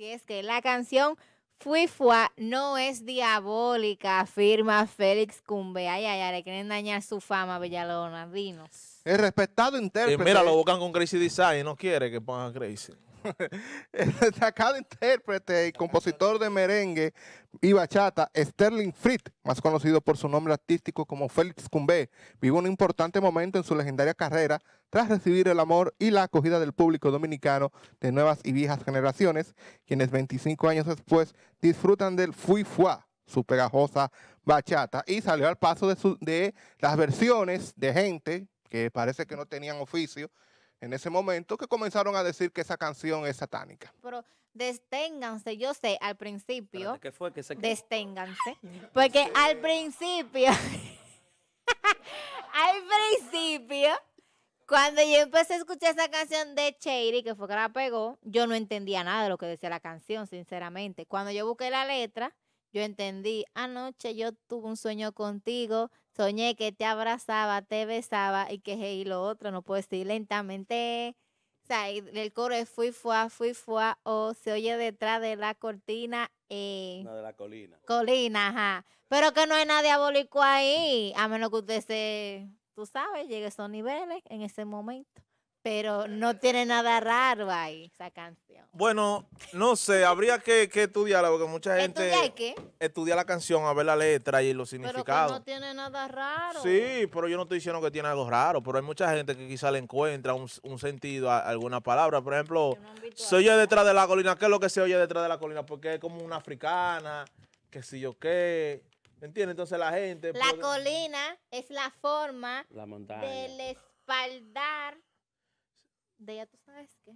Y es que la canción Fui Fua no es diabólica, afirma Félix Cumbe. Ay, ay, ay, le quieren dañar su fama, Villalona, dinos. Es respetado intérprete. Y mira, lo buscan con Crazy Design, no quiere que ponga Crazy. El destacado intérprete y compositor de merengue y bachata, Sterling Fritz, más conocido por su nombre artístico como Félix Cumbé, vivió un importante momento en su legendaria carrera tras recibir el amor y la acogida del público dominicano de nuevas y viejas generaciones, quienes 25 años después disfrutan del Fui Fuá, su pegajosa bachata, y salió al paso de, de las versiones de gente que parece que no tenían oficio en ese momento que comenzaron a decir que esa canción es satánica. Pero desténganse, yo sé, al principio. ¿Qué fue? que se... Desténganse. Porque al principio, al principio, cuando yo empecé a escuchar esa canción de Cherry, que fue que la pegó, yo no entendía nada de lo que decía la canción, sinceramente. Cuando yo busqué la letra, yo entendí, anoche yo tuve un sueño contigo Soñé que te abrazaba, te besaba y que y lo otro no puedo decir lentamente. O sea, el coro es fui, fue, fui, fue, o oh, se oye detrás de la cortina. Eh, no, de la colina. Colina, ajá. Pero que no hay nadie abólico ahí, a menos que usted se, tú sabes, llegue a esos niveles en ese momento pero no tiene nada raro ahí esa canción. Bueno, no sé, habría que, que estudiarla porque mucha gente estudia la canción a ver la letra y los significados. Pero no tiene nada raro. Sí, pero yo no estoy diciendo que tiene algo raro, pero hay mucha gente que quizá le encuentra un, sentido a alguna palabra. Por ejemplo, se oye detrás de la colina. ¿Qué es lo que se oye detrás de la colina? Porque es como una africana, que si yo qué. ¿Entiendes? Entonces la gente... La colina es la forma del espaldar de ella tú sabes qué.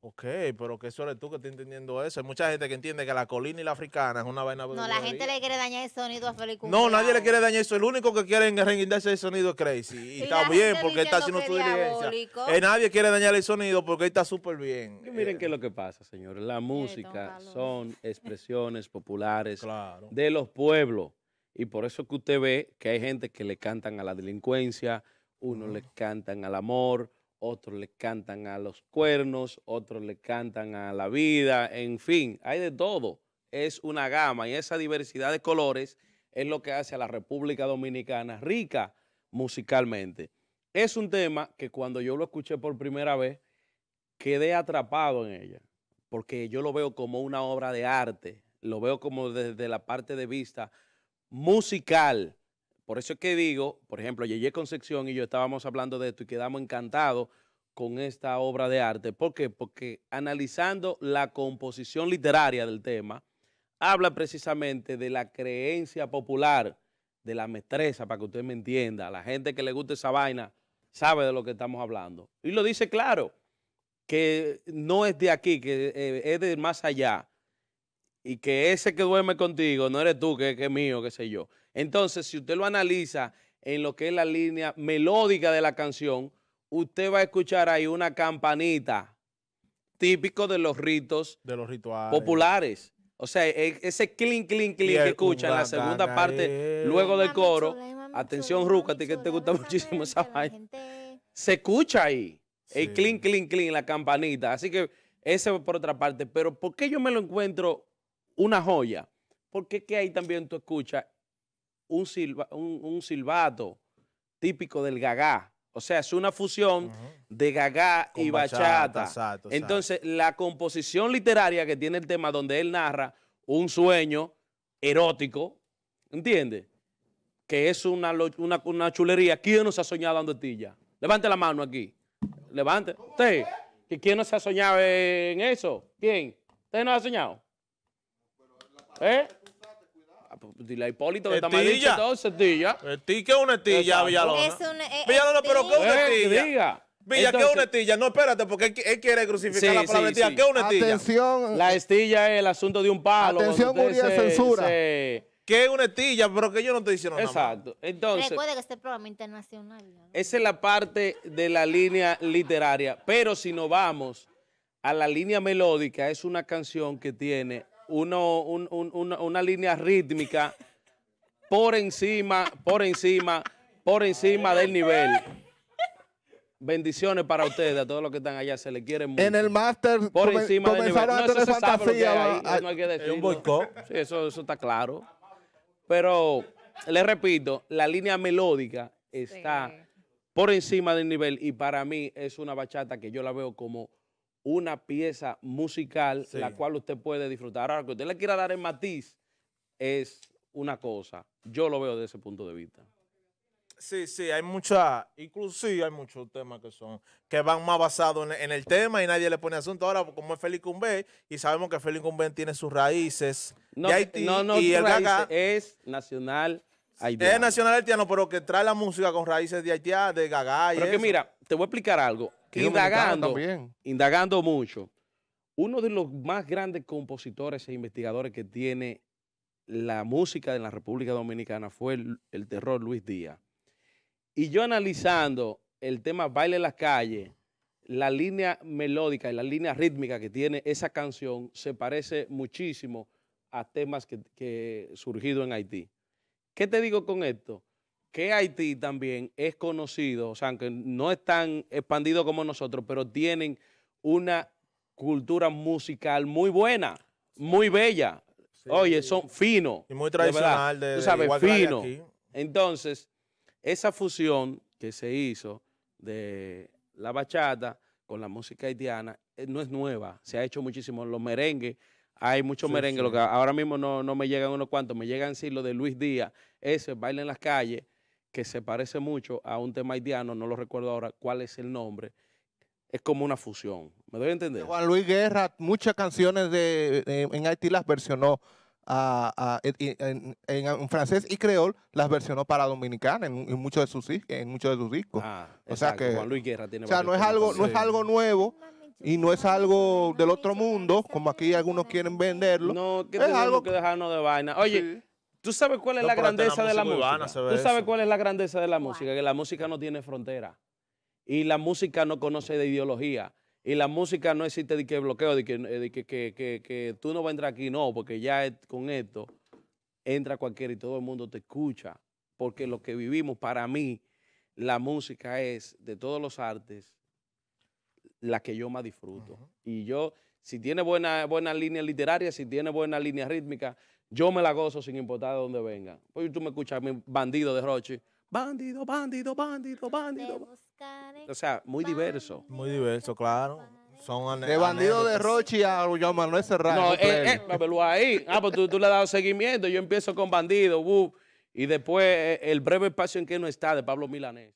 Ok, pero que eso tú que estás entendiendo eso. Hay mucha gente que entiende que la colina y la africana es una vaina. No, la gente le quiere dañar el sonido a No, nadie le quiere dañar eso. El único que quiere enguindarse el sonido es Crazy. Y, está bien porque está haciendo su diligencia. Eh, nadie quiere dañar el sonido porque está súper bien. miren eh, qué es lo que pasa, señores. La música son expresiones populares de los pueblos. Y por eso que usted ve que hay gente que le cantan a la delincuencia, uno le cantan al amor, otros le cantan a los cuernos, otros le cantan a la vida, en fin, hay de todo. Es una gama y esa diversidad de colores es lo que hace a la República Dominicana rica musicalmente. Es un tema que cuando yo lo escuché por primera vez, quedé atrapado en ella, porque yo lo veo como una obra de arte, lo veo como desde la parte de vista musical. Por eso es que digo, por ejemplo, Yeye Concepción y yo estábamos hablando de esto y quedamos encantados con esta obra de arte. ¿Por qué? Porque analizando la composición literaria del tema, habla precisamente de la creencia popular, de la mestreza, para que usted me entienda. La gente que le gusta esa vaina sabe de lo que estamos hablando. Y lo dice claro, que no es de aquí, que eh, es de más allá. Y que ese que duerme contigo no eres tú, que, que es mío, qué sé yo. Entonces, si usted lo analiza en lo que es la línea melódica de la canción, usted va a escuchar ahí una campanita típico de los ritos populares. O sea, e, ese clink, clink, clink que escucha en la segunda parte, luego del coro. Atención, Ruca, que te gusta muchísimo esa vaina. Se escucha ahí. El clink, clink, clink, la campanita. Así que ese por otra parte. Pero ¿por qué yo me lo encuentro una joya? Porque es que ahí también tú escuchas un, un, silbato típico del gagá. O sea, es una fusión de gagá y bachata. Entonces, la composición literaria que tiene el tema donde él narra un sueño erótico, ¿entiendes? Que es una, una, chulería. ¿Quién no se ha soñado dando estilla? Levante la mano aquí. Levante. Usted, ¿que ¿quién no se ha soñado en eso? ¿Quién? ¿Usted no ha soñado? ¿Eh? Pues, dile Hipólito que está mal dicho todo, ¿Qué es una estilla, Villalona? Es una, Villalona, pero ¿qué es una estilla? Villa, ¿qué es una estilla? No, espérate, porque él, quiere crucificar la palabra estilla. ¿Qué es una estilla? Atención. La estilla es el asunto de un palo. Atención, Muriel censura. ¿Qué es una estilla? Pero que yo no te hicieron Exacto. nada Exacto. Entonces, Recuerda que este programa internacional. Esa es la parte de la línea literaria. Pero si nos vamos a la línea melódica, es una canción que tiene una, línea rítmica por encima, por encima, por encima del nivel. Bendiciones para ustedes, a todos los que están allá, se les quiere mucho. En el máster por encima del nivel. un boicot. Sí, eso, está claro. Pero les repito, la línea melódica está por encima del nivel y para mí es una bachata que yo la veo como una pieza musical la cual usted puede disfrutar. Ahora, lo que usted le quiera dar el matiz es una cosa. Yo lo veo desde ese punto de vista. Sí, sí, hay mucha, inclusive hay muchos temas que son, que van más basados en, el tema y nadie le pone asunto. Ahora, como es Félix Cumbé, y sabemos que Félix Cumbe tiene sus raíces Haití no, y el gaga, es nacional haitiano. Es nacional haitiano, pero que trae la música con raíces de Haití, de gaga y mira, te voy a explicar algo. indagando, indagando mucho, uno de los más grandes compositores e investigadores que tiene la música de la República Dominicana fue el, terror Luis Díaz. Y yo analizando el tema Baile en las calles, la línea melódica y la línea rítmica que tiene esa canción se parece muchísimo a temas que, que surgido en Haití. ¿Qué te digo con esto? que Haití también es conocido, o sea, aunque no es tan expandido como nosotros, pero tienen una cultura musical muy buena, muy bella. Oye, son finos. Y muy tradicional, de, Tú Entonces, esa fusión que se hizo de la bachata con la música haitiana eh, no es nueva, se ha hecho muchísimo. Los merengues, hay muchos merengues, ahora mismo no, me llegan unos cuantos, me llegan sí los de Luis Díaz, ese, baila en las calles, que se parece mucho a un tema haitiano, no lo recuerdo ahora cuál es el nombre. Es como una fusión. ¿Me doy a entender? Juan Luis Guerra, muchas canciones de, en Haití las versionó en, francés y creol las versionó para dominicana en, muchos de sus de sus discos. Ah, o sea que Juan Luis Guerra tiene O sea, no es algo no es algo nuevo y no es algo del otro mundo como aquí algunos quieren venderlo. No, es algo que dejarnos de vaina. Oye, ¿Tú sabes cuál es la grandeza de la música? ¿Tú sabes cuál es la grandeza de la música? Que la música no tiene frontera. Y la música no conoce de ideología. Y la música no existe de que bloqueo, de que, eh, que, tú no vas a entrar aquí, no, porque ya con esto entra cualquiera y todo el mundo te escucha. Porque lo que vivimos, para mí, la música es, de todos los artes, la que yo más disfruto. Y yo, si tiene buena, buena línea literaria, si tiene buena línea rítmica, yo me la gozo sin importar de dónde venga. Oye, tú me escuchas, a mi bandido de Rochi. Bandido, bandido, bandido, bandido. O sea, muy diverso. Muy diverso, claro. Son de bandido de Rochi a Yo Manuel Serrano. No, eh, eh, ahí. Ah, pues tú, tú le dado seguimiento. Yo empiezo con bandido, y después eh, el breve espacio en que no está de Pablo Milanés.